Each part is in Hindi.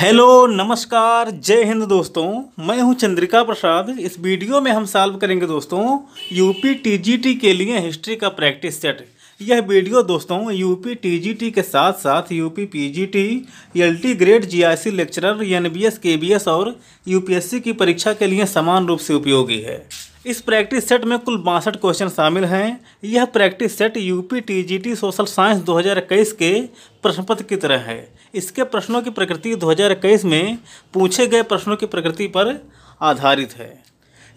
हेलो नमस्कार जय हिंद दोस्तों मैं हूं चंद्रिका प्रसाद इस वीडियो में हम सॉल्व करेंगे दोस्तों यूपी टीजीटी के लिए हिस्ट्री का प्रैक्टिस सेट यह वीडियो दोस्तों यूपी टीजीटी के साथ साथ UP PGT LT grade GIC lecturer NBS KBS और यूपीएससी की परीक्षा के लिए समान रूप से उपयोगी है इस प्रैक्टिस सेट में कुल बासठ क्वेश्चन शामिल हैं यह practice set UP TGT social science 2021 के प्रश्नपत्र की तरह है इसके प्रश्नों की प्रकृति 2021 में पूछे गए प्रश्नों की प्रकृति पर आधारित है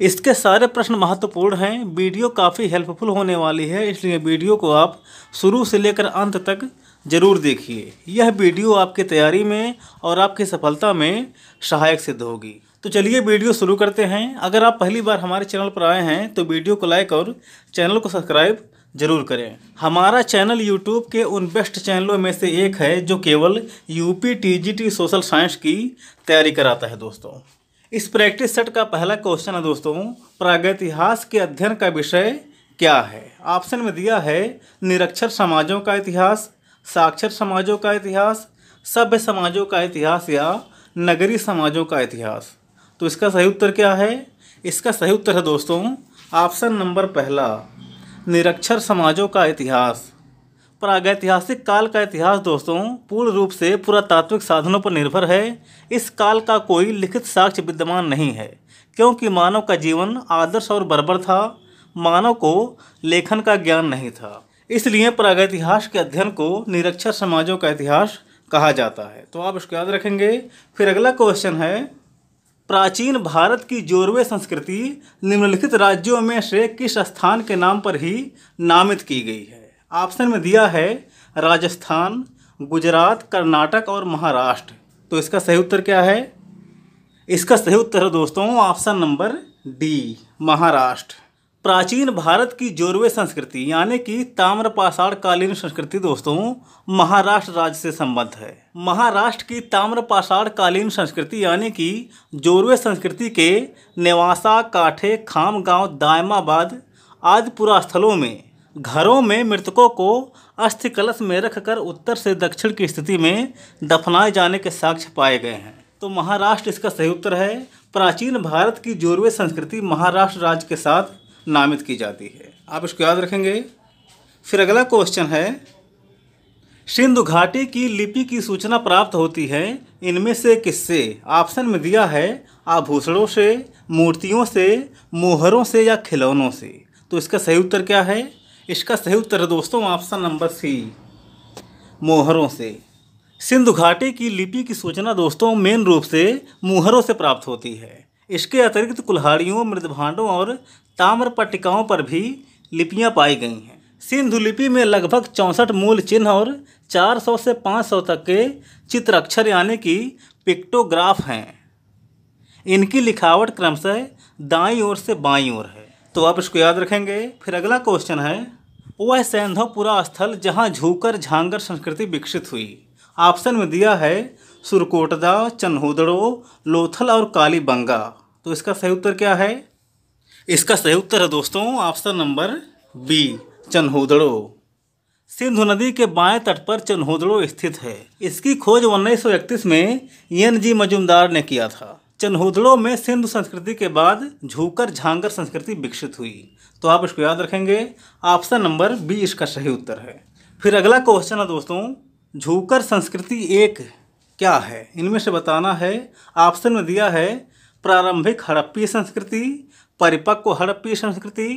इसके सारे प्रश्न महत्वपूर्ण हैं वीडियो काफ़ी हेल्पफुल होने वाली है इसलिए वीडियो को आप शुरू से लेकर अंत तक ज़रूर देखिए यह वीडियो आपकी तैयारी में और आपकी सफलता में सहायक सिद्ध होगी तो चलिए वीडियो शुरू करते हैं अगर आप पहली बार हमारे चैनल पर आए हैं तो वीडियो को लाइक और चैनल को सब्सक्राइब जरूर करें हमारा चैनल यूट्यूब के उन बेस्ट चैनलों में से एक है जो केवल यूपी टीजीटी सोशल साइंस की तैयारी कराता है दोस्तों इस प्रैक्टिस सेट का पहला क्वेश्चन है दोस्तों प्रागैतिहास के अध्ययन का विषय क्या है ऑप्शन में दिया है निरक्षर समाजों का इतिहास साक्षर समाजों का इतिहास सभ्य समाजों का इतिहास या नगरीय समाजों का इतिहास तो इसका सही उत्तर क्या है इसका सही उत्तर है दोस्तों ऑप्शन नंबर पहला निरक्षर समाजों का इतिहास प्रागैतिहासिक काल का इतिहास दोस्तों पूर्ण रूप से पुरातात्विक साधनों पर निर्भर है इस काल का कोई लिखित साक्ष्य विद्यमान नहीं है क्योंकि मानव का जीवन आदर्श और बर्बर था मानव को लेखन का ज्ञान नहीं था इसलिए प्रागैतिहास के अध्ययन को निरक्षर समाजों का इतिहास कहा जाता है तो आप इसको याद रखेंगे फिर अगला क्वेश्चन है प्राचीन भारत की जोरवे संस्कृति निम्नलिखित राज्यों में से किस स्थान के नाम पर ही नामित की गई है ऑप्शन में दिया है राजस्थान गुजरात कर्नाटक और महाराष्ट्र तो इसका सही उत्तर क्या है इसका सही उत्तर है दोस्तों ऑप्शन नंबर डी महाराष्ट्र प्राचीन भारत की जोरवे संस्कृति यानी कि ताम्रपाषाण कालीन संस्कृति दोस्तों महाराष्ट्र राज्य से संबद्ध है महाराष्ट्र की ताम्रपाषाण कालीन संस्कृति यानी कि जोरवे संस्कृति के नेवासा काठे खाम गांव दायमाबाद आदि पुरास्थलों स्थलों में घरों में मृतकों को अस्थि कलश में रखकर उत्तर से दक्षिण की स्थिति में दफनाए जाने के साक्ष्य पाए गए हैं तो महाराष्ट्र इसका सही उत्तर है प्राचीन भारत की जोरवे संस्कृति महाराष्ट्र राज्य के साथ नामित की जाती है आप इसको याद रखेंगे फिर अगला क्वेश्चन है सिंधु घाटी की लिपि की सूचना प्राप्त होती है इनमें से किससे ऑप्शन में दिया है आभूषणों से मूर्तियों से मोहरों से या खिलौनों से तो इसका सही उत्तर क्या है इसका सही उत्तर है दोस्तों ऑप्शन नंबर सी मोहरों से सिंधु घाटी की लिपि की सूचना दोस्तों मेन रूप से मुहरों से प्राप्त होती है इसके अतिरिक्त कुल्हाड़ियों मृदभांडों और ताम्र पट्टिकाओं पर भी लिपियाँ पाई गई हैं सिंधु लिपि में लगभग चौंसठ मूल चिन्ह और 400 से 500 तक के चित्राक्षर यानी कि पिक्टोग्राफ हैं इनकी लिखावट क्रमशः दाई ओर से बाई ओर है तो आप इसको याद रखेंगे फिर अगला क्वेश्चन है वह सैंधवपुरा स्थल जहाँ झूकर झांगर संस्कृति विकसित हुई ऑप्शन में दिया है सुरकोटदा चन्होदड़ो लोथल और कालीबंगा तो इसका सही उत्तर क्या है इसका सही उत्तर है दोस्तों option number B Chanhudaro Sindhu नदी के बाएं तट पर चन्होदड़ो स्थित है इसकी खोज उन्नीस में एन e जी मजुमदार ने किया था चन्होदड़ो में सिंधु संस्कृति के बाद झूकर झांगर संस्कृति विकसित हुई तो आप इसको याद रखेंगे ऑप्शन नंबर बी इसका सही उत्तर है फिर अगला क्वेश्चन है दोस्तों झूकर संस्कृति एक क्या है इनमें से बताना है ऑप्शन में दिया है प्रारंभिक हड़प्पी संस्कृति परिपक्व हड़प्पी संस्कृति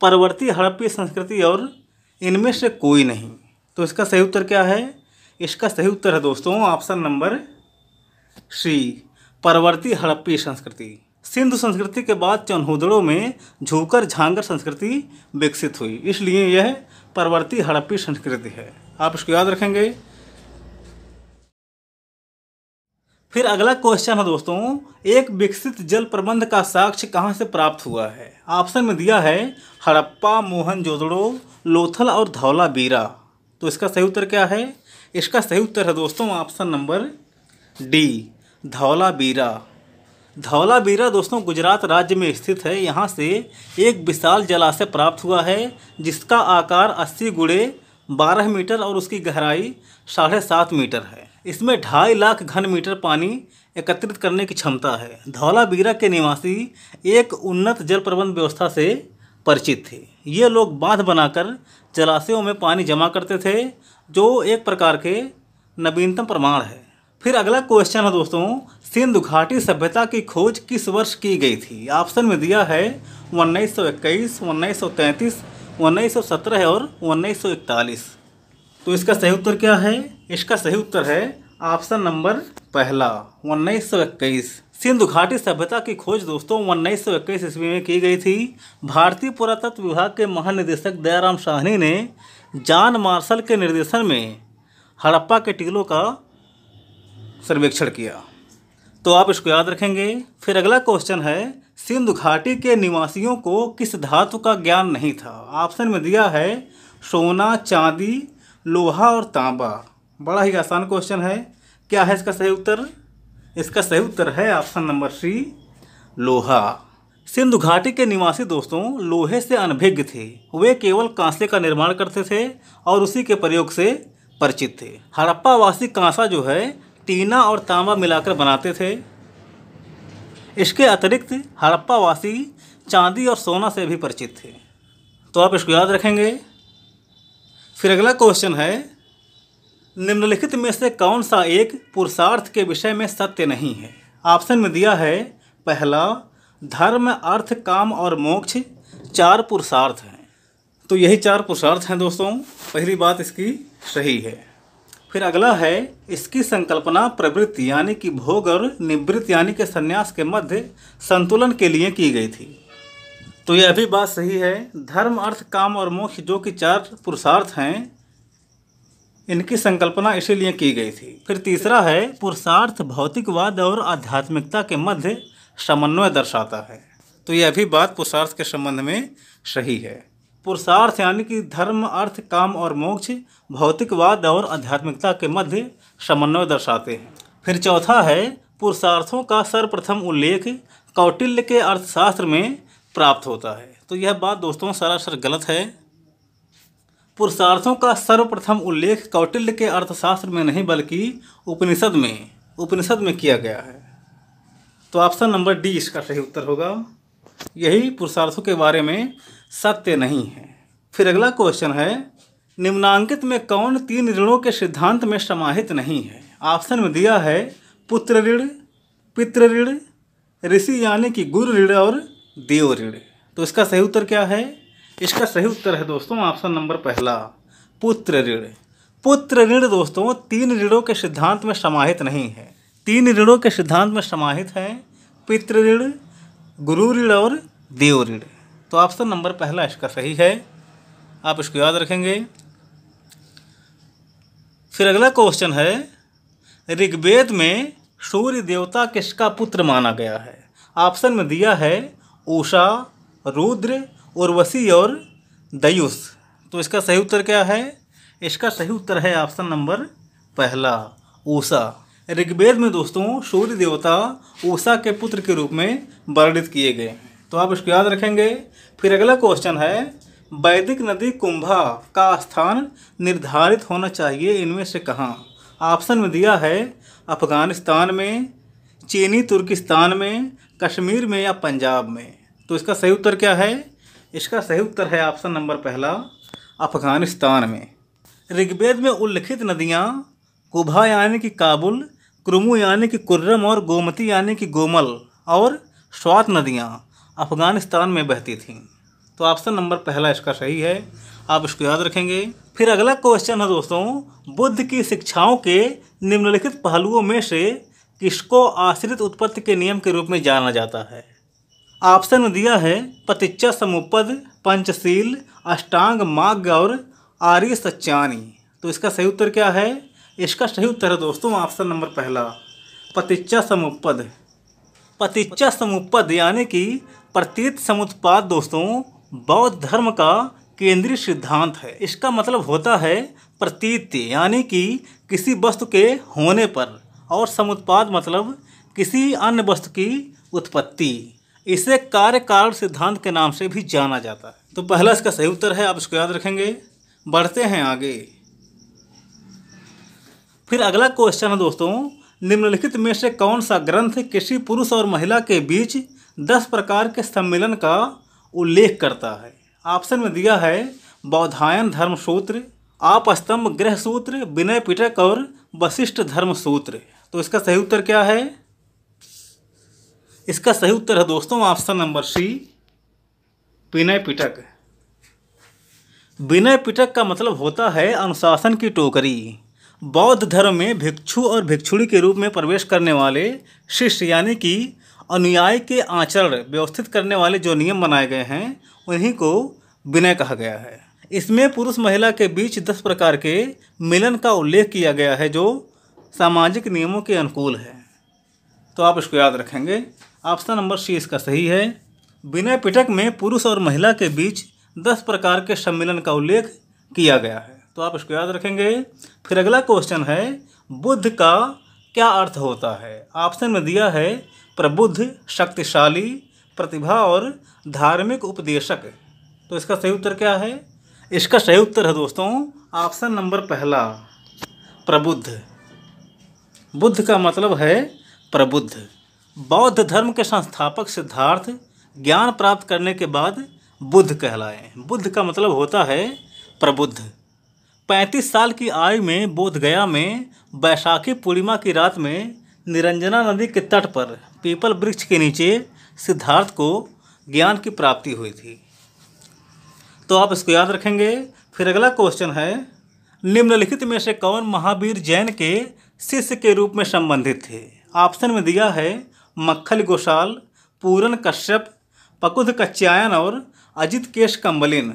परवर्ती हड़प्पी संस्कृति और इनमें से कोई नहीं तो इसका सही उत्तर क्या है इसका सही उत्तर है दोस्तों ऑप्शन नंबर सी परवर्ती हड़प्पी संस्कृति सिंधु संस्कृति के बाद चन्हुदड़ों में झूकर झांगर संस्कृति विकसित हुई इसलिए यह परवर्ती हड़प्पी संस्कृति है आप इसको याद रखेंगे फिर अगला क्वेश्चन है दोस्तों एक विकसित जल प्रबंध का साक्ष्य कहाँ से प्राप्त हुआ है ऑप्शन में दिया है हड़प्पा मोहन जोदड़ो लोथल और धौला बीरा तो इसका सही उत्तर क्या है इसका सही उत्तर है दोस्तों ऑप्शन नंबर डी धौला बीरा धौला बीरा दोस्तों गुजरात राज्य में स्थित है यहाँ से एक विशाल जलाशय प्राप्त हुआ है जिसका आकार अस्सी गुड़े बारह मीटर और उसकी गहराई साढ़े सात मीटर है इसमें ढाई लाख घन मीटर पानी एकत्रित करने की क्षमता है धौलाबीरा के निवासी एक उन्नत जल प्रबंध व्यवस्था से परिचित थे ये लोग बांध बनाकर जलाशयों में पानी जमा करते थे जो एक प्रकार के नवीनतम प्रमाण है फिर अगला क्वेश्चन है दोस्तों सिंधु घाटी सभ्यता की खोज किस वर्ष की गई थी ऑप्शन में दिया है 1921, सौ 1917 और 1941 तो इसका सही उत्तर क्या है इसका सही उत्तर है ऑप्शन नंबर पहला उन्नीस सौ इक्कीस सिंधु घाटी सभ्यता की खोज दोस्तों उन्नीस सौ इक्कीस ईस्वी में की गई थी भारतीय पुरातत्व विभाग के महानिदेशक दयाराम साहनी ने जान मार्शल के निर्देशन में हड़प्पा के टीलों का सर्वेक्षण किया तो आप इसको याद रखेंगे फिर अगला क्वेश्चन है सिंधु घाटी के निवासियों को किस धातु का ज्ञान नहीं था ऑप्शन में दिया है सोना चांदी लोहा और तांबा बड़ा ही आसान क्वेश्चन है क्या है इसका सही उत्तर इसका सही उत्तर है ऑप्शन नंबर सी लोहा सिंधु घाटी के निवासी दोस्तों लोहे से अनभिज्ञ थे वे केवल कांसे का निर्माण करते थे और उसी के प्रयोग से परिचित थे हड़प्पा वासी कांसा जो है टीना और तांबा मिलाकर बनाते थे इसके अतिरिक्त हड़प्पा वासी चांदी और सोना से भी परिचित थे तो आप इसको याद रखेंगे फिर अगला क्वेश्चन है निम्नलिखित में से कौन सा एक पुरुषार्थ के विषय में सत्य नहीं है ऑप्शन में दिया है पहला धर्म अर्थ काम और मोक्ष चार पुरुषार्थ हैं तो यही चार पुरुषार्थ हैं दोस्तों पहली बात इसकी सही है फिर अगला है इसकी संकल्पना प्रवृत्ति यानी कि भोग और निवृत्त यानी कि संन्यास के मध्य संतुलन के लिए की गई थी तो यह भी बात सही है धर्म अर्थ काम और मोक्ष जो कि चार पुरुषार्थ हैं इनकी संकल्पना इसीलिए की गई थी फिर तीसरा है पुरुषार्थ भौतिकवाद और आध्यात्मिकता के मध्य समन्वय दर्शाता है तो यह भी बात पुरुषार्थ के संबंध में सही है पुरुषार्थ यानी कि धर्म अर्थ काम और मोक्ष भौतिकवाद और आध्यात्मिकता के मध्य समन्वय दर्शाते हैं फिर चौथा है पुरुषार्थों का सर्वप्रथम उल्लेख कौटिल्य के अर्थशास्त्र में प्राप्त होता है तो यह बात दोस्तों सरासर गलत है पुरुषार्थों का सर्वप्रथम उल्लेख कौटिल्य के अर्थशास्त्र में नहीं बल्कि उपनिषद में उपनिषद में किया गया है तो ऑप्शन नंबर डी इसका सही उत्तर होगा यही पुरुषार्थों के बारे में सत्य नहीं है फिर अगला क्वेश्चन है निम्नांकित में कौन तीन ऋणों के सिद्धांत में समाहित नहीं है ऑप्शन में दिया है पुत्र ऋण पितृ ऋण ऋषि यानी कि गुरु ऋण और देव ऋण तो इसका सही उत्तर क्या है इसका सही उत्तर है दोस्तों ऑप्शन नंबर पहला पुत्र ऋण पुत्र ऋण दोस्तों तीन ऋणों के सिद्धांत में समाहित नहीं है तीन ऋणों के सिद्धांत में समाहित हैं पितृ ऋण गुरु ऋण और देव ऋण तो ऑप्शन नंबर पहला इसका सही है आप इसको याद रखेंगे फिर अगला क्वेश्चन है ऋग्वेद में सूर्य देवता किसका पुत्र माना गया है ऑप्शन में दिया है उषा रुद्र उर्वशी और दयुस तो इसका सही उत्तर क्या है इसका सही उत्तर है ऑप्शन नंबर पहला ऊषा ऋग्वेद में दोस्तों सूर्य देवता ऊषा के पुत्र के रूप में वर्णित किए गए तो आप इसको याद रखेंगे फिर अगला क्वेश्चन है वैदिक नदी कुंभा का स्थान निर्धारित होना चाहिए इनमें से कहाँ ऑप्शन में दिया है अफगानिस्तान में चीनी तुर्किस्तान में कश्मीर में या पंजाब में तो इसका सही उत्तर क्या है इसका सही उत्तर है ऑप्शन नंबर पहला अफगानिस्तान में ऋग्वेद में उल्लिखित नदियाँ कुभा यानी कि काबुल क्रुमू यानी कि कुर्रम और गोमती यानी कि गोमल और स्वात नदियाँ अफगानिस्तान में बहती थीं तो ऑप्शन नंबर पहला इसका सही है आप इसको याद रखेंगे फिर अगला क्वेश्चन है दोस्तों बुद्ध की शिक्षाओं के निम्नलिखित पहलुओं में से किसको आश्रित उत्पत्ति के नियम के रूप में जाना जाता है ऑप्शन दिया है पतिचा समुपद पंचशील अष्टांग माग और आर्य सच्चानी तो इसका सही उत्तर क्या है इसका सही उत्तर है दोस्तों ऑप्शन नंबर पहला पतिचा समुपद पतिचा समुपद यानी कि प्रतीत समुत्पाद दोस्तों बौद्ध धर्म का केंद्रीय सिद्धांत है इसका मतलब होता है प्रतीत यानी कि किसी वस्तु के होने पर और समुत्पाद मतलब किसी अन्य वस्तु की उत्पत्ति इसे कार्यकारण सिद्धांत के नाम से भी जाना जाता है तो पहला इसका सही उत्तर है आप इसको याद रखेंगे बढ़ते हैं आगे फिर अगला क्वेश्चन है दोस्तों निम्नलिखित में से कौन सा ग्रंथ किसी पुरुष और महिला के बीच दस प्रकार के सम्मेलन का उल्लेख करता है ऑप्शन में दिया है बौधायन धर्म सूत्र स्तंभ गृह सूत्र विनय पिटक और वशिष्ठ धर्म सूत्र तो इसका सही उत्तर क्या है इसका सही उत्तर है दोस्तों ऑप्शन नंबर सी विनय पिटक विनय पिटक का मतलब होता है अनुशासन की टोकरी बौद्ध धर्म में भिक्षु और भिक्षुणी के रूप में प्रवेश करने वाले शिष्य यानी कि अनुयायी के आचरण व्यवस्थित करने वाले जो नियम बनाए गए हैं उन्हीं को विनय कहा गया है इसमें पुरुष महिला के बीच दस प्रकार के मिलन का उल्लेख किया गया है जो सामाजिक नियमों के अनुकूल है तो आप इसको याद रखेंगे ऑप्शन नंबर सी इसका सही है बिना पिटक में पुरुष और महिला के बीच दस प्रकार के सम्मेलन का उल्लेख किया गया है तो आप इसको याद रखेंगे फिर अगला क्वेश्चन है बुद्ध का क्या अर्थ होता है ऑप्शन में दिया है प्रबुद्ध शक्तिशाली प्रतिभा और धार्मिक उपदेशक तो इसका सही उत्तर क्या है इसका सही उत्तर है दोस्तों ऑप्शन नंबर पहला प्रबुद्ध बुद्ध का मतलब है प्रबुद्ध बौद्ध धर्म के संस्थापक सिद्धार्थ ज्ञान प्राप्त करने के बाद बुद्ध कहलाए बुद्ध का मतलब होता है प्रबुद्ध पैंतीस साल की आयु में बोधगया में बैशाखी पूर्णिमा की रात में निरंजना नदी के तट पर पीपल वृक्ष के नीचे सिद्धार्थ को ज्ञान की प्राप्ति हुई थी तो आप इसको याद रखेंगे फिर अगला क्वेश्चन है निम्नलिखित में से कौन महावीर जैन के शिष्य के रूप में संबंधित थे ऑप्शन में दिया है मक्खल गोशाल पूरन कश्यप पकुध कच्चायन और अजित केश कम्बलिन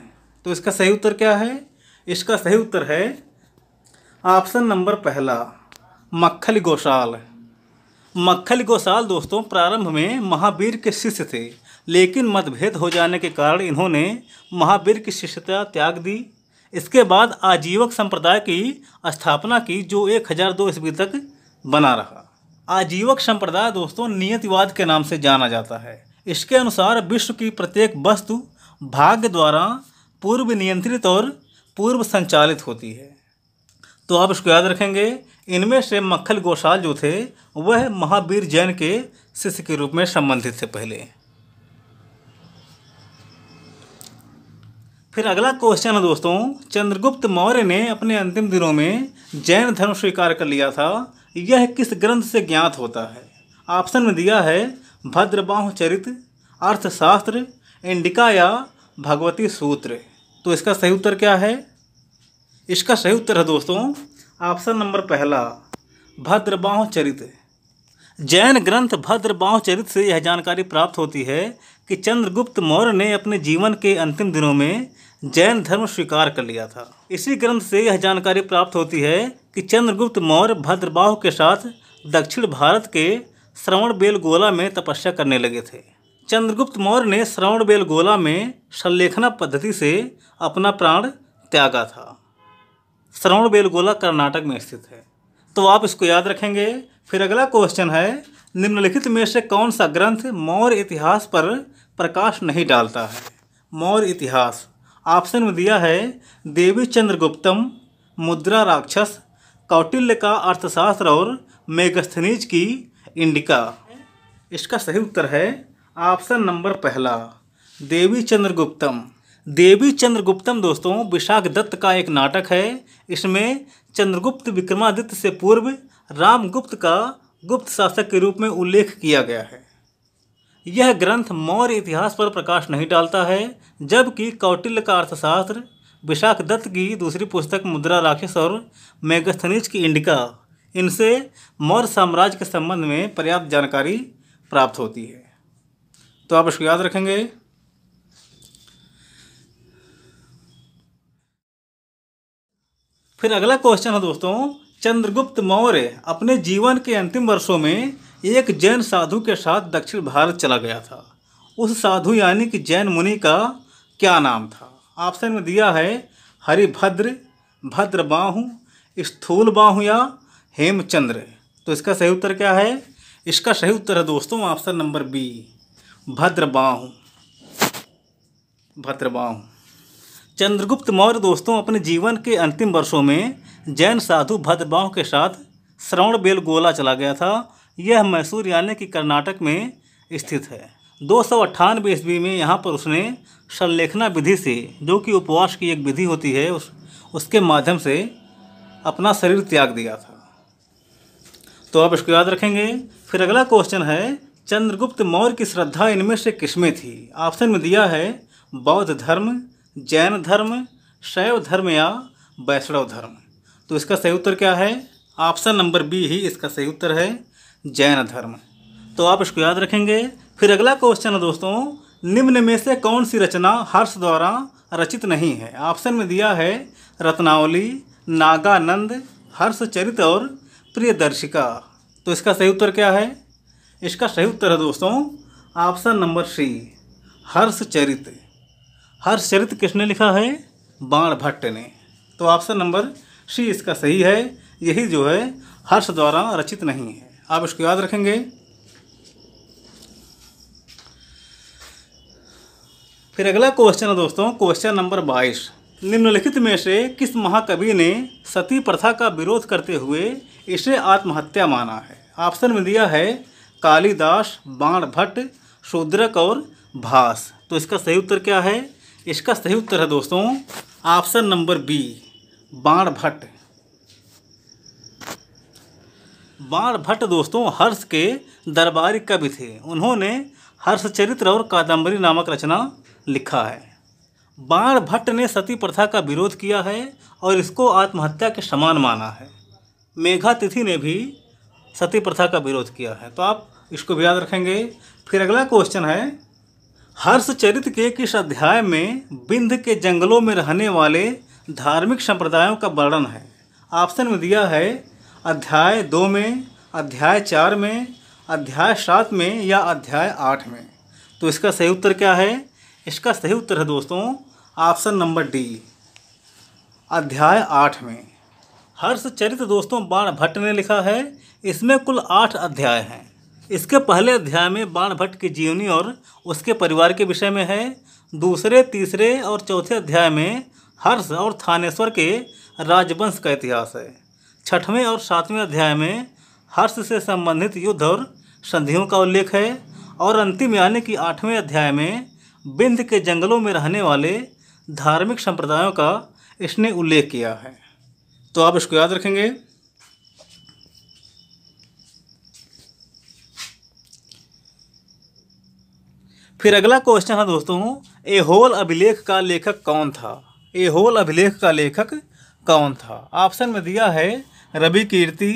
तो इसका सही उत्तर क्या है इसका सही उत्तर है ऑप्शन नंबर पहला मक्खल गोशाल मक्खल गोसाल दोस्तों प्रारंभ में महावीर के शिष्य थे लेकिन मतभेद हो जाने के कारण इन्होंने महावीर की शिष्यता त्याग दी इसके बाद आजीवक संप्रदाय की स्थापना की जो एक हज़ार दो ईस्वी तक बना रहा आजीवक संप्रदाय दोस्तों नियतिवाद के नाम से जाना जाता है इसके अनुसार विश्व की प्रत्येक वस्तु भाग्य द्वारा पूर्व नियंत्रित और पूर्व संचालित होती है तो आप इसको याद रखेंगे इनमें से मक्खल गोशाल जो थे वह महावीर जैन के शिष्य के रूप में संबंधित थे पहले फिर अगला क्वेश्चन है दोस्तों चंद्रगुप्त मौर्य ने अपने अंतिम दिनों में जैन धर्म स्वीकार कर लिया था यह किस ग्रंथ से ज्ञात होता है ऑप्शन में दिया है भद्रबाह चरित्र अर्थशास्त्र इंडिका या भगवती सूत्र तो इसका सही उत्तर क्या है इसका सही उत्तर है दोस्तों ऑप्शन नंबर पहला भद्रबाह चरित्र जैन ग्रंथ भद्रबाह चरित्र से यह जानकारी प्राप्त होती है कि चंद्रगुप्त मौर्य ने अपने जीवन के अंतिम दिनों में जैन धर्म स्वीकार कर लिया था इसी ग्रंथ से यह जानकारी प्राप्त होती है कि चंद्रगुप्त मौर्य भद्रबाहु के साथ दक्षिण भारत के श्रवण बेलगोला में तपस्या करने लगे थे चंद्रगुप्त मौर्य ने श्रवण बेलगोला में संलेखना पद्धति से अपना प्राण त्यागा था श्रवण बेलगोला कर्नाटक में स्थित है तो आप इसको याद रखेंगे फिर अगला क्वेश्चन है निम्नलिखित में से कौन सा ग्रंथ मौर्य इतिहास पर प्रकाश नहीं डालता है मौर्य इतिहास ऑप्शन में दिया है देवी चंद्रगुप्तम मुद्रा राक्षस कौटिल्य का अर्थशास्त्र और मेघस्थनीज की इंडिका इसका सही उत्तर है ऑप्शन नंबर पहला देवी चंद्रगुप्तम देवी चंद्रगुप्तम दोस्तों विशाख दत्त का एक नाटक है इसमें चंद्रगुप्त विक्रमादित्य से पूर्व रामगुप्त का गुप्त शासक के रूप में उल्लेख किया गया है यह ग्रंथ मौर्य इतिहास पर प्रकाश नहीं डालता है जबकि कौटिल्य का अर्थशास्त्र विशाख दत्त की दूसरी पुस्तक मुद्रा राक्षस और मेगस्थनीज की इंडिका इनसे मौर्य साम्राज्य के संबंध में पर्याप्त जानकारी प्राप्त होती है तो आप इसको याद रखेंगे फिर अगला क्वेश्चन है दोस्तों चंद्रगुप्त मौर्य अपने जीवन के अंतिम वर्षों में एक जैन साधु के साथ दक्षिण भारत चला गया था उस साधु यानी कि जैन मुनि का क्या नाम था ऑप्शन में दिया है हरिभद्र भद्र बाहु स्थूल बाहु या हेमचंद्र तो इसका सही उत्तर क्या है इसका सही उत्तर है दोस्तों ऑप्शन नंबर बी भद्र बाहु भद्र बाहु चंद्रगुप्त मौर्य दोस्तों अपने जीवन के अंतिम वर्षों में जैन साधु भद्रबाहु के साथ श्रवण बेलगोला चला गया था यह मैसूर यानी कि कर्नाटक में स्थित है दो सौ अट्ठानवे ईस्वी में यहाँ पर उसने संलेखना विधि से जो कि उपवास की एक विधि होती है उस उसके माध्यम से अपना शरीर त्याग दिया था तो आप इसको याद रखेंगे फिर अगला क्वेश्चन है चंद्रगुप्त मौर्य की श्रद्धा इनमें से किसमें थी ऑप्शन में दिया है बौद्ध धर्म जैन धर्म शैव धर्म या वैष्णव धर्म तो इसका सही उत्तर क्या है ऑप्शन नंबर बी ही इसका सही उत्तर है जैन धर्म तो आप इसको याद रखेंगे फिर अगला क्वेश्चन है दोस्तों निम्न में से कौन सी रचना हर्ष द्वारा रचित नहीं है ऑप्शन में दिया है रत्नावली नागानंद हर्षचरित और प्रियदर्शिका तो इसका सही उत्तर क्या है इसका सही उत्तर है दोस्तों ऑप्शन नंबर सी हर्षचरित चरित किसने लिखा है बाण भट्ट ने तो ऑप्शन नंबर सी इसका सही है यही जो है हर्ष द्वारा रचित नहीं है आप इसको याद रखेंगे फिर अगला क्वेश्चन है दोस्तों क्वेश्चन नंबर बाईस निम्नलिखित में से किस महाकवि ने सती प्रथा का विरोध करते हुए इसे आत्महत्या माना है ऑप्शन में दिया है कालिदास बाण भट्ट शूद्रक और भास तो इसका सही उत्तर क्या है इसका सही उत्तर है दोस्तों ऑप्शन नंबर बी बाण भट्ट बाण भट्ट दोस्तों हर्ष के दरबारी कवि थे उन्होंने हर्षचरित्र और कादम्बरी नामक रचना लिखा है बाण भट्ट ने सती प्रथा का विरोध किया है और इसको आत्महत्या के समान माना है मेघातिथि ने भी सती प्रथा का विरोध किया है तो आप इसको भी याद रखेंगे फिर अगला क्वेश्चन है हर्षचरित्र के किस अध्याय में बिंध के जंगलों में रहने वाले धार्मिक संप्रदायों का वर्णन है ऑप्शन में दिया है अध्याय दो में अध्याय चार में अध्याय सात में या अध्याय आठ में तो इसका सही उत्तर क्या है इसका सही उत्तर है दोस्तों ऑप्शन नंबर डी अध्याय आठ में हर्षचरित दोस्तों बाण भट्ट ने लिखा है इसमें कुल आठ अध्याय हैं इसके पहले अध्याय में बाण भट्ट की जीवनी और उसके परिवार के विषय में है दूसरे तीसरे और चौथे अध्याय में हर्ष और थानेश्वर के राजवंश का इतिहास है छठवें और सातवें अध्याय में हर्ष से संबंधित युद्ध और संधियों का उल्लेख है और अंतिम यानी कि आठवें अध्याय में बिंद के जंगलों में रहने वाले धार्मिक संप्रदायों का इसने उल्लेख किया है तो आप इसको याद रखेंगे फिर अगला क्वेश्चन है दोस्तों ए होल अभिलेख का लेखक कौन था ए होल अभिलेख का लेखक कौन था ऑप्शन में दिया है रवि कीर्ति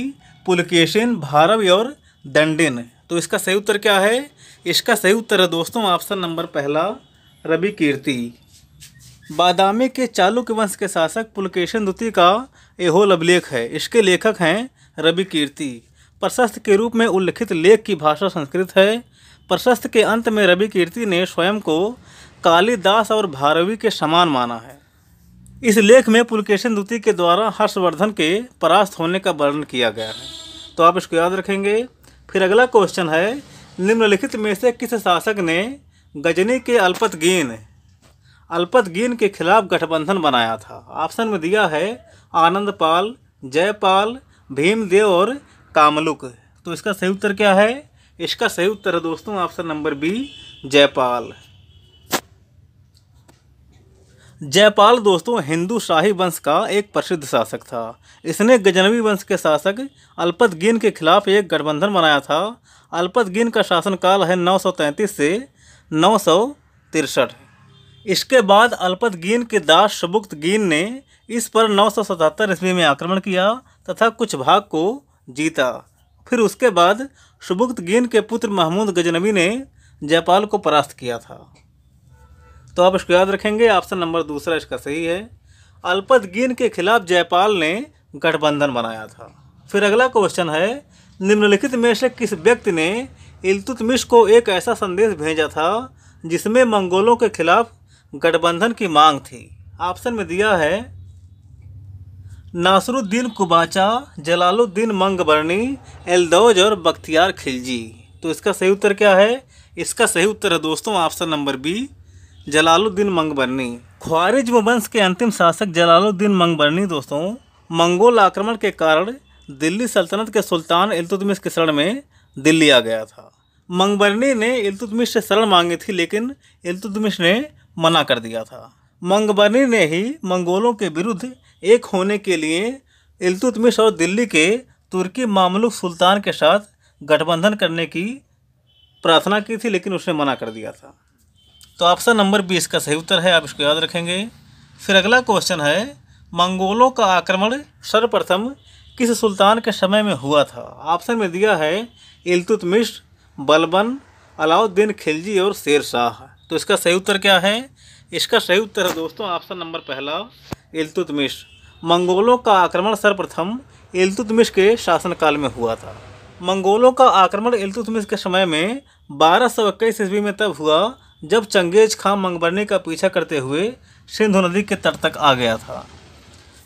पुलकेशन भारव और दंडिन तो इसका सही उत्तर क्या है इसका सही उत्तर है दोस्तों ऑप्शन नंबर पहला रवि कीर्ति बादामी के चालुक्य वंश के शासक पुलकेशन द्वितीय का एहोल अभिलेख है इसके लेखक हैं रवि कीर्ति प्रशस्त के रूप में उल्लिखित लेख की भाषा संस्कृत है प्रशस्त के अंत में रवि कीर्ति ने स्वयं को कालिदास और भारवी के समान माना है इस लेख में पुलकेशन द्वितीय के द्वारा हर्षवर्धन के परास्त होने का वर्णन किया गया है तो आप इसको याद रखेंगे फिर अगला क्वेश्चन है निम्नलिखित में से किस शासक ने गजनी के अल्पतगीन अल्पतगीन के खिलाफ गठबंधन बनाया था ऑप्शन में दिया है आनंदपाल जयपाल भीमदेव और कामलुक तो इसका सही उत्तर क्या है इसका सही उत्तर है दोस्तों option number B Jaipal Jaipal दोस्तों हिंदू शाही वंश का एक प्रसिद्ध शासक था इसने गजनवी वंश के शासक अल्पतगीन के खिलाफ एक गठबंधन बनाया था अल्पतगीन का शासनकाल है 933 से नौ इसके बाद अल्पतगीन के दास गिन ने इस पर नौ सौ ईस्वी में आक्रमण किया तथा कुछ भाग को जीता फिर उसके बाद गिन के पुत्र महमूद गजनवी ने जयपाल को परास्त किया था तो आप इसको याद रखेंगे ऑप्शन नंबर दूसरा इसका सही है अल्पत गिन के खिलाफ जयपाल ने गठबंधन बनाया था फिर अगला क्वेश्चन है निम्नलिखित में से किस व्यक्ति ने इलतुतमिश को एक ऐसा संदेश भेजा था जिसमें मंगोलों के खिलाफ गठबंधन की मांग थी ऑप्शन में दिया है नासरुद्दीन कुबाचा जलालुद्दीन मंगबरनी एलदौज और बख्तियार खिलजी तो इसका सही उत्तर क्या है इसका सही उत्तर है दोस्तों option number B Jalaluddin Mangbarni Khwarazm वंश के अंतिम शासक जलालुद्दीन मंगबरनी दोस्तों मंगोल आक्रमण के कारण दिल्ली सल्तनत के सुल्तान इल्तुतमिश के शरण में दिल्ली आ गया था मंगबरनी ने इल्तुतमिश से शरण मांगी थी लेकिन इल्तुतमिश ने मना कर दिया था मंगबरनी ने ही मंगोलों के विरुद्ध एक होने के लिए इल्तुतमिश और दिल्ली के तुर्की मामलुक सुल्तान के साथ गठबंधन करने की प्रार्थना की थी लेकिन उसने मना कर दिया था तो ऑप्शन नंबर बी इसका सही उत्तर है आप इसको याद रखेंगे फिर अगला क्वेश्चन है मंगोलों का आक्रमण सर्वप्रथम किस सुल्तान के समय में हुआ था ऑप्शन में दिया है इलतुतमिश बलबन अलाउद्दीन खिलजी और शेर शाह तो इसका सही उत्तर क्या है इसका सही उत्तर है दोस्तों ऑप्शन नंबर पहला इलतुतमिश मंगोलों का आक्रमण सर्वप्रथम इलतुतमिश के शासनकाल में हुआ था मंगोलों का आक्रमण इलतुतमिश के समय में बारह सौ इक्कीस ईस्वी में तब हुआ जब चंगेज खां मंगबरने का पीछा करते हुए सिंधु नदी के तट तक आ गया था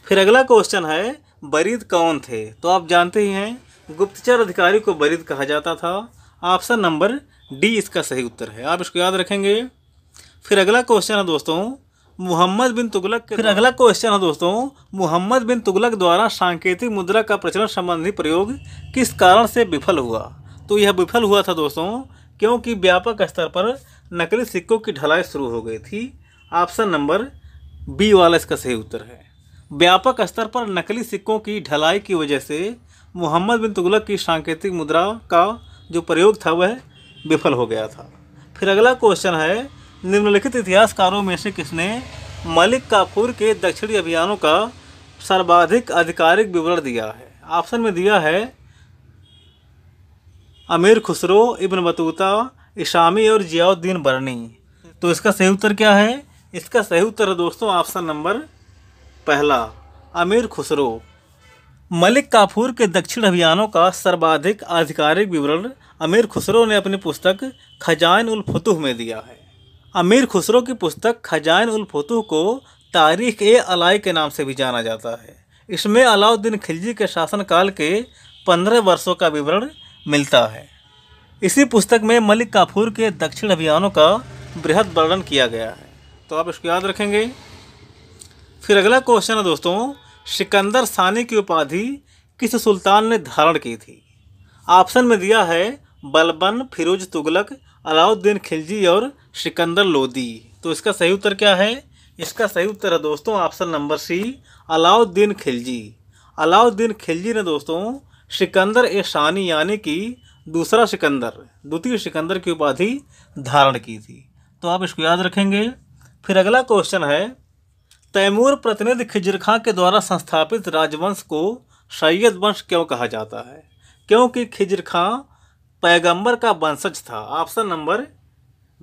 फिर अगला क्वेश्चन है बरीद कौन थे तो आप जानते ही हैं गुप्तचर अधिकारी को बरीद कहा जाता था ऑप्शन नंबर डी इसका सही उत्तर है आप इसको याद रखेंगे फिर अगला क्वेश्चन है दोस्तों मोहम्मद बिन तुगलक फिर अगला क्वेश्चन है दोस्तों मोहम्मद बिन तुगलक द्वारा सांकेतिक मुद्रा का प्रचलन संबंधी प्रयोग किस कारण से विफल हुआ तो यह विफल हुआ था दोस्तों क्योंकि व्यापक स्तर पर नकली सिक्कों की ढलाई शुरू हो गई थी ऑप्शन नंबर बी वाला इसका सही उत्तर है व्यापक स्तर पर नकली सिक्कों की ढलाई की वजह से मोहम्मद बिन तुगलक की सांकेतिक मुद्रा का जो प्रयोग था वह विफल हो गया था फिर अगला क्वेश्चन है निम्नलिखित इतिहासकारों में से किसने मलिक काफूर के दक्षिणी अभियानों का सर्वाधिक आधिकारिक विवरण दिया है ऑप्शन में दिया है अमीर खुसरो इबन बतूता इशामी और जियाउद्दीन बरनी तो इसका सही उत्तर क्या है इसका सही उत्तर है दोस्तों ऑप्शन नंबर पहला अमीर खुसरो मलिक काफूर के दक्षिण अभियानों का सर्वाधिक आधिकारिक विवरण अमीर खुसरो ने अपनी पुस्तक खजान उल फतुह में दिया है अमीर खुसरो की पुस्तक खजान उल फतुह को तारीख ए अलाई के नाम से भी जाना जाता है इसमें अलाउद्दीन खिलजी के शासनकाल के पंद्रह वर्षों का विवरण मिलता है इसी पुस्तक में मलिक काफूर के दक्षिण अभियानों का बृहद वर्णन किया गया है तो आप इसको याद रखेंगे फिर अगला क्वेश्चन है दोस्तों सिकंदर सानी की उपाधि किस सुल्तान ने धारण की थी ऑप्शन में दिया है बलबन फिरोज तुगलक अलाउद्दीन खिलजी और सिकंदर लोदी तो इसका सही उत्तर क्या है इसका सही उत्तर है दोस्तों option number C Alauddin Khilji Alauddin Khilji ने दोस्तों सिकंदर ए शानी यानी कि दूसरा सिकंदर द्वितीय सिकंदर की उपाधि धारण की थी तो आप इसको याद रखेंगे फिर अगला क्वेश्चन है तैमूर प्रतिनिधि खिजर खां के द्वारा संस्थापित राजवंश को सैयद वंश क्यों कहा जाता है क्योंकि खिजर खां पैगंबर का वंशज था ऑप्शन नंबर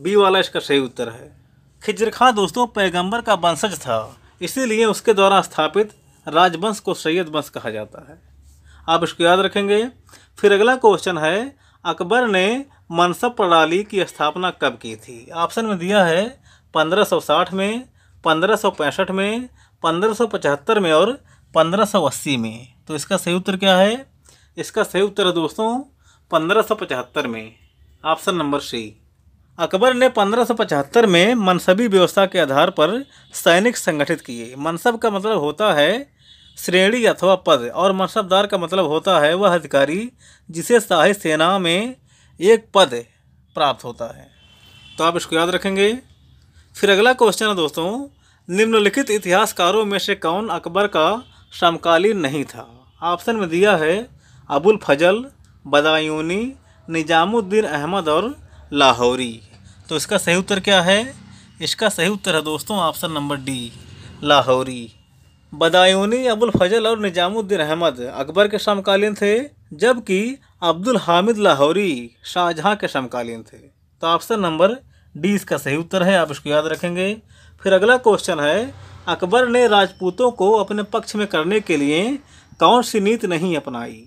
बी वाला इसका सही उत्तर है खिजर खां दोस्तों पैगंबर का वंशज था इसीलिए उसके द्वारा स्थापित राजवंश को सैयद वंश कहा जाता है आप इसको याद रखेंगे फिर अगला क्वेश्चन है अकबर ने मनसब प्रणाली की स्थापना कब की थी ऑप्शन में दिया है 1560 में 1565 में 1575 में और 1580 में तो इसका सही उत्तर क्या है इसका सही उत्तर है दोस्तों 1575 में ऑप्शन नंबर सी अकबर ने 1575 में मनसबी व्यवस्था के आधार पर सैनिक संगठित किए मनसब का मतलब होता है श्रेणी अथवा पद और मनसबदार का मतलब होता है वह अधिकारी जिसे शाही सेना में एक पद प्राप्त होता है तो आप इसको याद रखेंगे फिर अगला क्वेश्चन है दोस्तों निम्नलिखित इतिहासकारों में से कौन अकबर का समकालीन नहीं था ऑप्शन में दिया है अबुल फजल बदायूनी निजामुद्दीन अहमद और लाहौरी तो इसका सही उत्तर क्या है इसका सही उत्तर है दोस्तों option number D Lahori Badayuni Abul Fazal और निजामुद्दीन अहमद अकबर के समकालीन थे जबकि अब्दुल हामिद लाहौरी शाहजहाँ के समकालीन थे तो ऑप्शन नंबर डी इसका सही उत्तर है आप इसको याद रखेंगे फिर अगला क्वेश्चन है अकबर ने राजपूतों को अपने पक्ष में करने के लिए कौन सी नीति नहीं अपनाई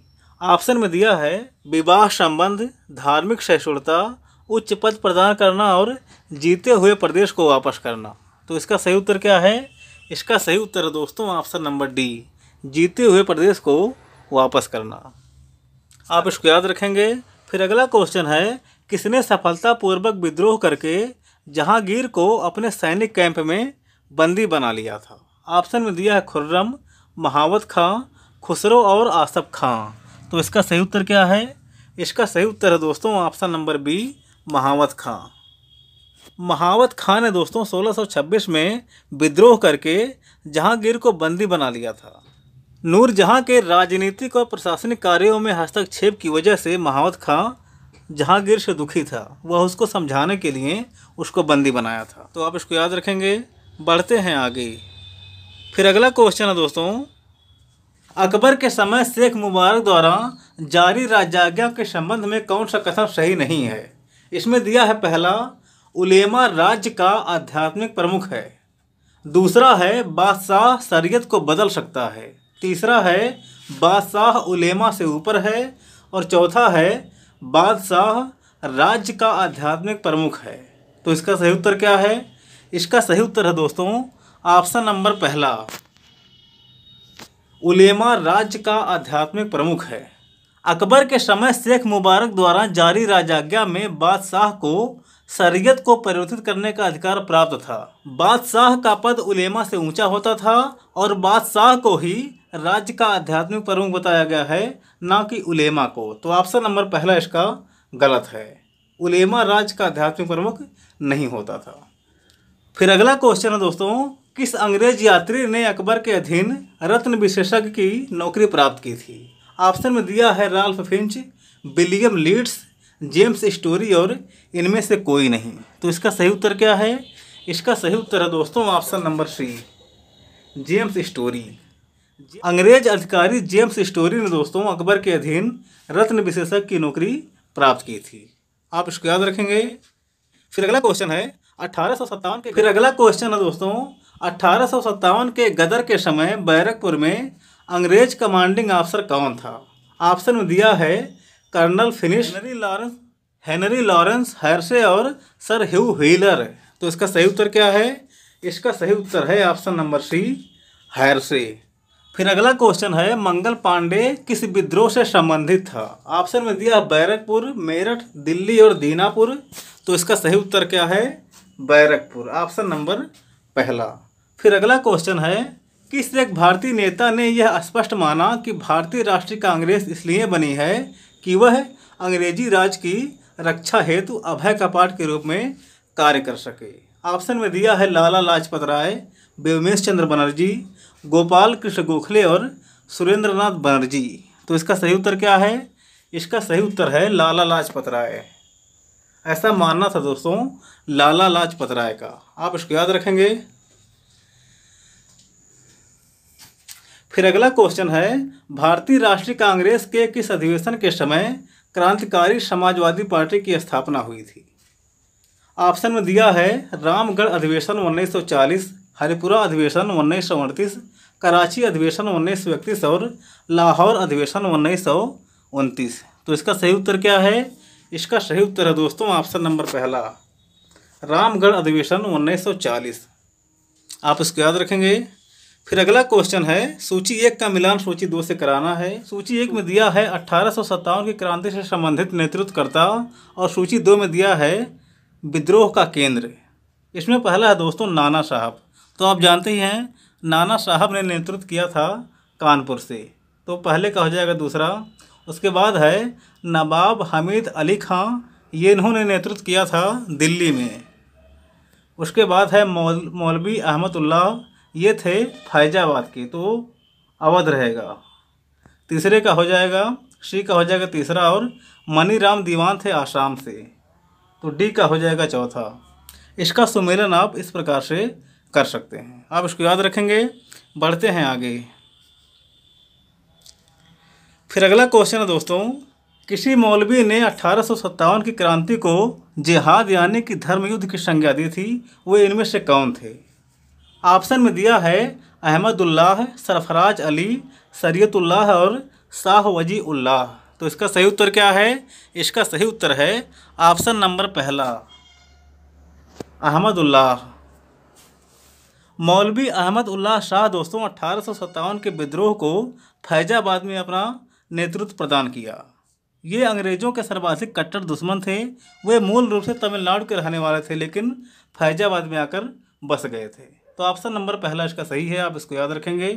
ऑप्शन में दिया है विवाह संबंध धार्मिक सहिष्णुता उच्च पद प्रदान करना और जीते हुए प्रदेश को वापस करना तो इसका सही उत्तर क्या है इसका सही उत्तर है दोस्तों ऑप्शन नंबर डी जीते हुए प्रदेश को वापस करना आप इसको याद रखेंगे फिर अगला क्वेश्चन है किसने सफलतापूर्वक विद्रोह करके जहांगीर को अपने सैनिक कैंप में बंदी बना लिया था ऑप्शन में दिया है खुर्रम महावत खां खुसरो और आसफ खां तो इसका सही उत्तर क्या है इसका सही उत्तर है दोस्तों ऑप्शन नंबर बी महावत खां महावत खान ने दोस्तों 1626 में विद्रोह करके जहांगीर को बंदी बना लिया था नूरजहाँ के राजनीतिक और प्रशासनिक कार्यों में हस्तक्षेप की वजह से महावत खां जहांगीर से दुखी था वह उसको समझाने के लिए उसको बंदी बनाया था तो आप इसको याद रखेंगे बढ़ते हैं आगे फिर अगला क्वेश्चन है दोस्तों अकबर के समय शेख मुबारक द्वारा जारी राजाज्ञा के संबंध में कौन सा कथन सही नहीं है इसमें दिया है पहला उलेमा राज्य का आध्यात्मिक प्रमुख है दूसरा है बादशाह शरीयत को बदल सकता है तीसरा है बादशाह उलेमा से ऊपर है और चौथा है बादशाह राज्य का आध्यात्मिक प्रमुख है तो इसका सही उत्तर क्या है इसका सही उत्तर है दोस्तों ऑप्शन नंबर पहला उलेमा राज्य का आध्यात्मिक प्रमुख है अकबर के समय शेख मुबारक द्वारा जारी राजाज्ञा में बादशाह को शरीयत को परिवर्तित करने का अधिकार प्राप्त था बादशाह का पद उलेमा से ऊंचा होता था और बादशाह को ही राज्य का आध्यात्मिक प्रमुख बताया गया है ना कि उलेमा को तो ऑप्शन नंबर पहला इसका गलत है उलेमा राज्य का आध्यात्मिक प्रमुख नहीं होता था फिर अगला क्वेश्चन है दोस्तों किस अंग्रेज यात्री ने अकबर के अधीन रत्न विशेषज्ञ की नौकरी प्राप्त की थी ऑप्शन में दिया है Ralph Finch William Leeds James Story और इनमें से कोई नहीं तो इसका सही उत्तर क्या है इसका सही उत्तर है दोस्तों option number C James story अंग्रेज अधिकारी जेम्स स्टोरी ने दोस्तों अकबर के अधीन रत्न विशेषक की नौकरी प्राप्त की थी आप इसको याद रखेंगे फिर अगला क्वेश्चन है अठारह के फिर अगला क्वेश्चन है दोस्तों अठारह के गदर के समय बैरकपुर में अंग्रेज कमांडिंग ऑफिसर कौन था ऑप्शन में दिया है colonel Finnis Henry Lawrence Henry Lawrence Hearsey और सर ह्यू व्हीलर तो इसका सही उत्तर क्या है इसका सही उत्तर है ऑप्शन नंबर सी हैरसे फिर अगला क्वेश्चन है मंगल पांडे किस विद्रोह से संबंधित था ऑप्शन में दिया बैरकपुर मेरठ दिल्ली और दीनापुर तो इसका सही उत्तर क्या है बैरकपुर ऑप्शन नंबर पहला फिर अगला क्वेश्चन है किस एक भारतीय नेता ने यह स्पष्ट माना कि भारतीय राष्ट्रीय कांग्रेस इसलिए बनी है कि वह अंग्रेजी राज की रक्षा हेतु अभय कपाट के रूप में कार्य कर सके ऑप्शन में दिया है लाला लाजपत राय बेवमेश चंद्र बनर्जी गोपाल कृष्ण गोखले और सुरेंद्रनाथ बनर्जी तो इसका सही उत्तर क्या है इसका सही उत्तर है लाला लाजपत राय ऐसा मानना था दोस्तों लाला लाजपत राय का आप इसको याद रखेंगे फिर अगला क्वेश्चन है भारतीय राष्ट्रीय कांग्रेस के किस अधिवेशन के समय क्रांतिकारी समाजवादी पार्टी की स्थापना हुई थी ऑप्शन में दिया है रामगढ़ अधिवेशन 1940 हरिपुरा अधिवेशन उन्नीस कराची अधिवेशन उन्नीस और लाहौर अधिवेशन उन्नीस तो इसका सही उत्तर क्या है इसका सही उत्तर है दोस्तों ऑप्शन नंबर पहला रामगढ़ अधिवेशन 1940 आप इसको याद रखेंगे फिर अगला क्वेश्चन है सूची एक का मिलान सूची दो से कराना है सूची एक में दिया है अट्ठारह की क्रांति से संबंधित नेतृत्वकर्ता और सूची दो में दिया है विद्रोह का केंद्र इसमें पहला है दोस्तों नाना साहब तो आप जानते ही हैं नाना साहब ने नेतृत्व किया था कानपुर से तो पहले का हो जाएगा दूसरा उसके बाद है नवाब हमीद अली खां ये इन्होंने नेतृत्व किया था दिल्ली में उसके बाद है मौलवी अहमदुल्ला ये थे फैजाबाद के तो अवध रहेगा तीसरे का हो जाएगा श्री का हो जाएगा तीसरा और मनीराम दीवान थे आश्राम से तो डी का हो जाएगा चौथा इसका सुमेलन आप इस प्रकार से कर सकते हैं आप इसको याद रखेंगे बढ़ते हैं आगे फिर अगला क्वेश्चन है दोस्तों किसी मौलवी ने अठारह की क्रांति को जिहाद यानी कि धर्मयुद्ध की संज्ञा दी थी वो इनमें से कौन थे ऑप्शन में दिया है अहमदुल्लाह सरफराज अली सरयतुल्लाह और शाह वजी उल्लाह तो इसका सही उत्तर क्या है इसका सही उत्तर है ऑप्शन नंबर पहला अहमदुल्लाह मौलवी अहमद उल्लाह शाह दोस्तों अट्ठारह के विद्रोह को फैजाबाद में अपना नेतृत्व प्रदान किया ये अंग्रेज़ों के सर्वाधिक कट्टर दुश्मन थे वे मूल रूप से तमिलनाडु के रहने वाले थे लेकिन फैजाबाद में आकर बस गए थे तो ऑप्शन नंबर पहला इसका सही है आप इसको याद रखेंगे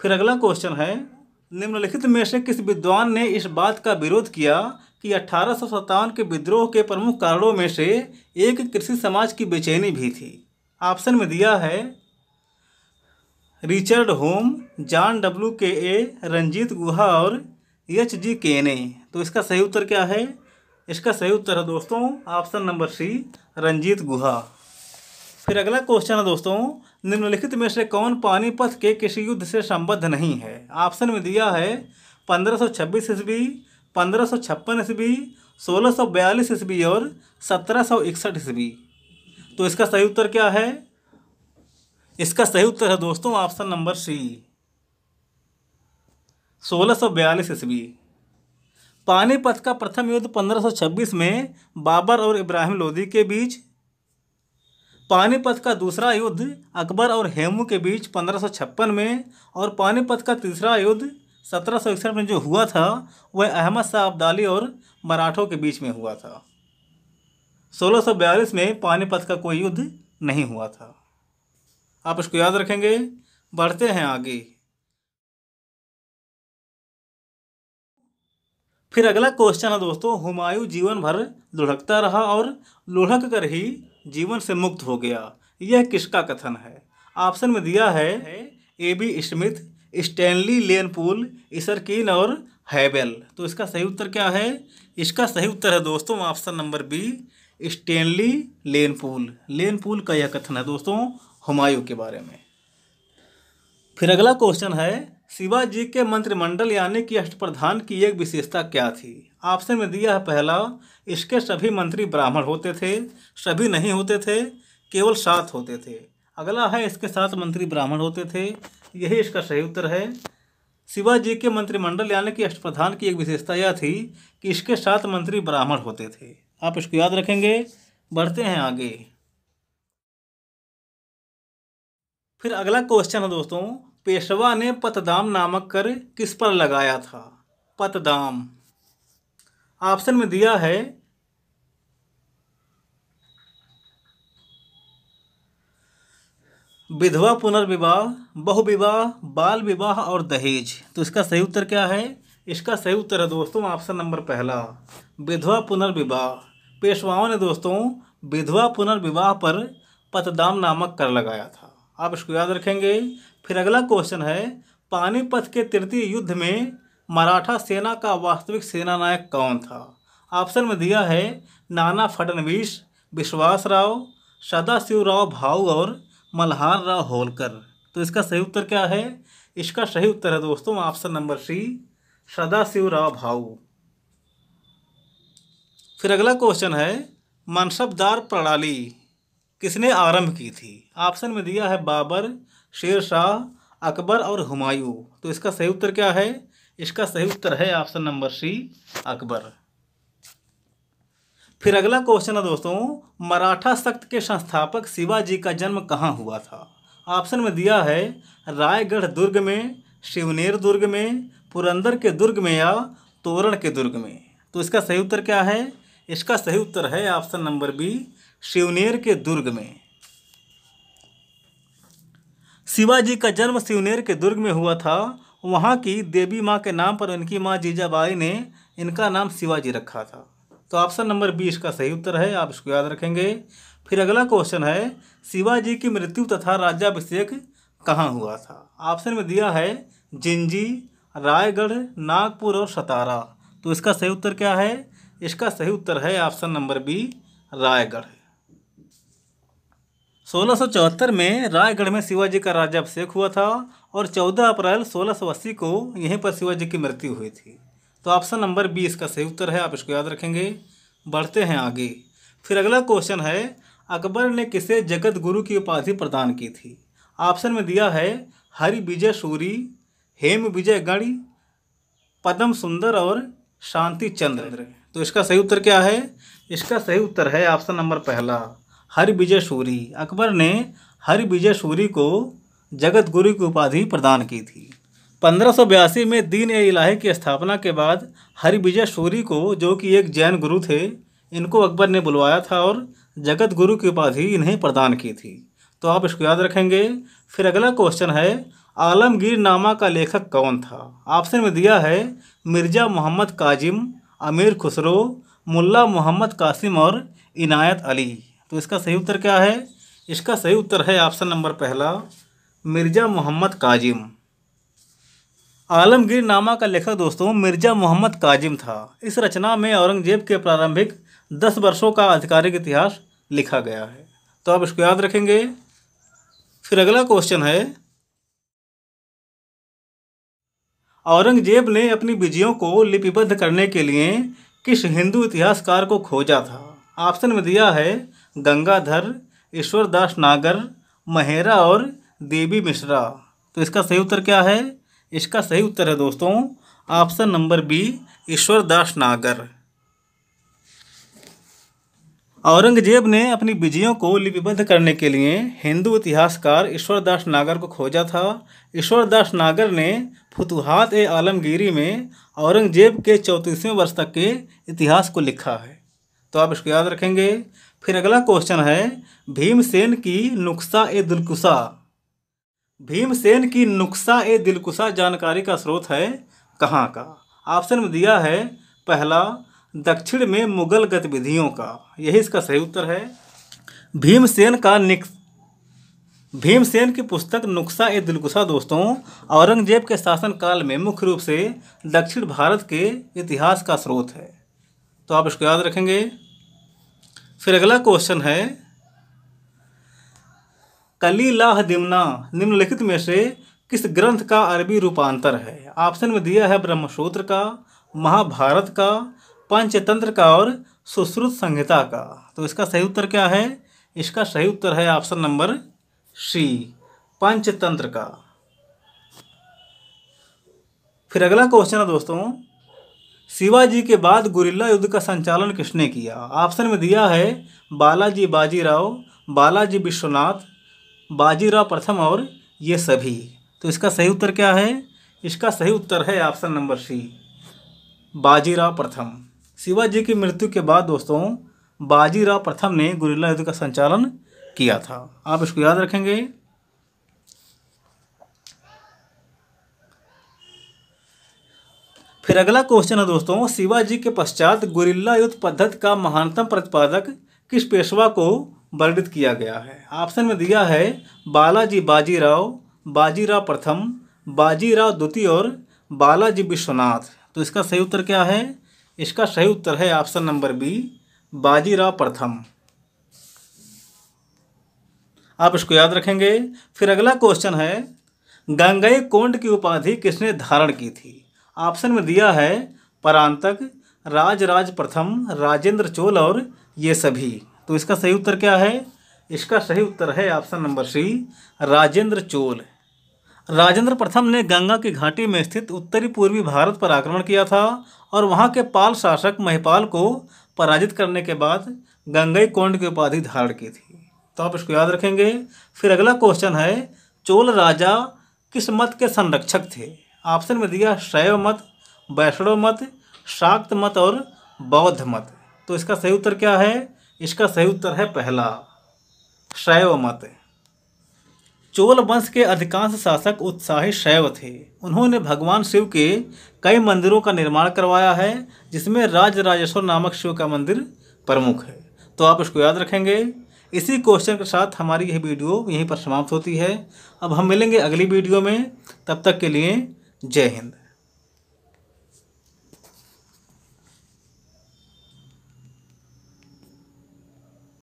फिर अगला क्वेश्चन है निम्नलिखित में से किस विद्वान ने इस बात का विरोध किया कि अठारह के विद्रोह के प्रमुख कारणों में से एक कृषि समाज की बेचैनी भी थी ऑप्शन में दिया है रिचर्ड होम जॉन डब्ल्यू के ए रंजीत गुहा और एच जी केने तो इसका सही उत्तर क्या है इसका सही उत्तर है दोस्तों option number C Ranjit Guha फिर अगला क्वेश्चन है दोस्तों निम्नलिखित में से कौन पानीपत के किसी युद्ध से संबद्ध नहीं है ऑप्शन में दिया है पंद्रह सौ छब्बीस ईस्वी पंद्रह सौ छप्पन ईस्वी सोलह सौ बयालीस ईस्वी और सत्रह सौ इकसठ ईस्वी तो इसका सही उत्तर क्या है इसका सही उत्तर है दोस्तों ऑप्शन नंबर सी सोलह सौ बयालीस ईस्वी पानीपत का प्रथम युद्ध 1526 में बाबर और इब्राहिम लोधी के बीच पानीपत का दूसरा युद्ध अकबर और हेमू के बीच पंद्रह में और पानीपत का तीसरा युद्ध सत्रह में जो हुआ था वह अहमद शाह अब्दाली और मराठों के बीच में हुआ था 1642 में पानीपत का कोई युद्ध नहीं हुआ था आप इसको याद रखेंगे बढ़ते हैं आगे फिर अगला क्वेश्चन है दोस्तों हुमायूं जीवन भर लुढ़कता रहा और लुढ़क कर ही जीवन से मुक्त हो गया यह किसका कथन है ऑप्शन में दिया है ए बी स्मिथ स्टैनली लेनपूल इसरकिन और हैबेल तो इसका सही उत्तर क्या है इसका सही उत्तर है दोस्तों option number B Stanley Lane Poole Lane Poole का यह कथन है दोस्तों हुमायूं के बारे में फिर अगला क्वेश्चन है शिवाजी के मंत्रिमंडल यानी कि अष्टप्रधान की एक विशेषता क्या थी आपसे में दिया है पहला इसके सभी मंत्री ब्राह्मण होते थे सभी नहीं होते थे केवल सात होते थे अगला है इसके सात मंत्री ब्राह्मण होते थे यही इसका सही उत्तर है शिवाजी के मंत्रिमंडल यानी कि अष्टप्रधान की एक विशेषता यह थी कि इसके सात मंत्री ब्राह्मण होते थे आप इसको याद रखेंगे बढ़ते हैं आगे फिर अगला क्वेश्चन है दोस्तों पेशवा ने पतदाम नामक कर किस पर लगाया था पतदाम ऑप्शन में दिया है विधवा पुनर्विवाह बहुविवाह बाल विवाह और दहेज तो इसका सही उत्तर क्या है इसका सही उत्तर है दोस्तों ऑप्शन नंबर पहला विधवा पुनर्विवाह पेशवाओं ने दोस्तों विधवा पुनर्विवाह पर पतदाम नामक कर लगाया था आप इसको याद रखेंगे फिर अगला क्वेश्चन है पानीपत के तृतीय युद्ध में मराठा सेना का वास्तविक सेना नायक कौन था ऑप्शन में दिया है नाना फडणवीस विश्वास राव सदाशिव राव भाऊ और मल्हार राव होलकर तो इसका सही उत्तर क्या है इसका सही उत्तर है दोस्तों option number C Sadashiv Rao Bhau फिर अगला क्वेश्चन है मनसबदार प्रणाली किसने आरंभ की थी ऑप्शन में दिया है बाबर शेर शाह अकबर और हुमायूं तो इसका सही उत्तर क्या है इसका सही उत्तर है ऑप्शन नंबर सी अकबर फिर अगला क्वेश्चन है दोस्तों मराठा सख्त के संस्थापक शिवाजी का जन्म कहाँ हुआ था ऑप्शन में दिया है रायगढ़ दुर्ग में शिवनेर दुर्ग में पुरंदर के दुर्ग में या तोरण के दुर्ग में तो इसका सही उत्तर क्या है इसका सही उत्तर है ऑप्शन नंबर बी शिवनेर के दुर्ग में शिवाजी का जन्म सिवनेर के दुर्ग में हुआ था वहाँ की देवी माँ के नाम पर उनकी माँ जीजाबाई ने इनका नाम शिवाजी रखा था तो ऑप्शन नंबर बी इसका सही उत्तर है आप इसको याद रखेंगे फिर अगला क्वेश्चन है शिवाजी की मृत्यु तथा राज्याभिषेक कहाँ हुआ था ऑप्शन में दिया है जिंजी रायगढ़ नागपुर और सतारा तो इसका सही उत्तर क्या है इसका सही उत्तर है ऑप्शन नंबर बी रायगढ़ 1674 में रायगढ़ में शिवाजी का अभिषेक हुआ था और 14 अप्रैल 1680 को यहीं पर शिवाजी की मृत्यु हुई थी तो ऑप्शन नंबर बी इसका सही उत्तर है आप इसको याद रखेंगे बढ़ते हैं आगे फिर अगला क्वेश्चन है अकबर ने किसे जगत गुरु की उपाधि प्रदान की थी ऑप्शन में दिया है हरि विजय सूरी हेम विजय गणी पदम सुंदर और शांति चंद्र तो इसका सही उत्तर क्या है इसका सही उत्तर है ऑप्शन नंबर पहला हरि विजय सूरी अकबर ने हरि विजय सूरी को जगत गुरु की उपाधि प्रदान की थी पंद्रह में दीन ए इलाहे की स्थापना के बाद हरि विजय सूरी को जो कि एक जैन गुरु थे इनको अकबर ने बुलवाया था और जगत गुरु की उपाधि इन्हें प्रदान की थी तो आप इसको याद रखेंगे फिर अगला क्वेश्चन है आलमगीर नामा का लेखक कौन था ऑप्शन में दिया है मिर्ज़ा मोहम्मद काजिम अमीर खुसरो मुल्ला मोहम्मद कासिम और इनायत अली तो इसका सही उत्तर क्या है इसका सही उत्तर है ऑप्शन नंबर पहला मिर्ज़ा मोहम्मद काजिम आलमगीर नामा का लेखक दोस्तों मिर्ज़ा मोहम्मद काजिम था इस रचना में औरंगजेब के प्रारंभिक दस वर्षों का आधिकारिक इतिहास लिखा गया है तो आप इसको याद रखेंगे फिर अगला क्वेश्चन है औरंगजेब ने अपनी विजयों को लिपिबद्ध करने के लिए किस हिंदू इतिहासकार को खोजा था ऑप्शन में दिया है गंगाधर ईश्वरदास नागर महेरा और देवी मिश्रा तो इसका सही उत्तर क्या है इसका सही उत्तर है दोस्तों ऑप्शन नंबर बी ईश्वरदास नागर औरंगजेब ने अपनी विजयों को लिपिबद्ध करने के लिए हिंदू इतिहासकार ईश्वरदास नागर को खोजा था ईश्वरदास नागर ने फतुहात ए आलमगिरी में औरंगजेब के चौंतीसवें वर्ष तक के इतिहास को लिखा है तो आप इसको याद रखेंगे फिर अगला क्वेश्चन है भीमसेन की नुकसा ए दिलकुशा भीमसेन की नुकसा ए दिलकुशा जानकारी का स्रोत है कहाँ का ऑप्शन में दिया है पहला दक्षिण में मुगल गतिविधियों का यही इसका सही उत्तर है भीमसेन का निक भीमसेन की पुस्तक नुकसा ए दिलकुशा दोस्तों औरंगजेब के शासनकाल में मुख्य रूप से दक्षिण भारत के इतिहास का स्रोत है तो आप इसको याद रखेंगे फिर अगला क्वेश्चन है कली लाह दिमना निम्नलिखित में से किस ग्रंथ का अरबी रूपांतर है ऑप्शन में दिया है ब्रह्मसूत्र का महाभारत का पंचतंत्र का और सुश्रुत संहिता का तो इसका सही उत्तर क्या है इसका सही उत्तर है ऑप्शन नंबर सी पंचतंत्र का फिर अगला क्वेश्चन है दोस्तों शिवाजी के बाद गुरिल्ला युद्ध का संचालन किसने किया ऑप्शन में दिया है बालाजी बाजीराव बालाजी विश्वनाथ बाजीराव प्रथम और ये सभी तो इसका सही उत्तर क्या है इसका सही उत्तर है ऑप्शन नंबर सी बाजीराव प्रथम शिवाजी की मृत्यु के बाद दोस्तों बाजीराव प्रथम ने गुरिल्ला युद्ध का संचालन किया था आप इसको याद रखेंगे फिर अगला क्वेश्चन है दोस्तों शिवाजी के पश्चात गुरिल्ला युद्ध पद्धत का महानतम प्रतिपादक किस पेशवा को वर्णित किया गया है ऑप्शन में दिया है बालाजी बाजीराव बाजीराव प्रथम बाजीराव द्वितीय और बालाजी विश्वनाथ तो इसका सही उत्तर क्या है इसका सही उत्तर है ऑप्शन नंबर बी बाजीराव प्रथम आप इसको याद रखेंगे फिर अगला क्वेश्चन है गंगई कोंड की उपाधि किसने धारण की थी ऑप्शन में दिया है परांतक राजराज प्रथम राजेंद्र चोल और ये सभी तो इसका सही उत्तर क्या है इसका सही उत्तर है option number C Rajendra Chola Rajendra प्रथम ने गंगा की घाटी में स्थित उत्तरी पूर्वी भारत पर आक्रमण किया था और वहाँ के पाल शासक महिपाल को पराजित करने के बाद गंगई कोंड की उपाधि धारण की थी तो आप इसको याद रखेंगे फिर अगला क्वेश्चन है चोल राजा किस मत के संरक्षक थे ऑप्शन में दिया शैव मत वैष्णव मत शाक्त मत और बौद्ध मत तो इसका सही उत्तर क्या है इसका सही उत्तर है पहला शैव मत चोल वंश के अधिकांश शासक उत्साही शैव थे उन्होंने भगवान शिव के कई मंदिरों का निर्माण करवाया है जिसमें राज राजेश्वर नामक शिव का मंदिर प्रमुख है तो आप इसको याद रखेंगे इसी क्वेश्चन के साथ हमारी यह वीडियो यहीं पर समाप्त होती है अब हम मिलेंगे अगली वीडियो में तब तक के लिए जय हिंद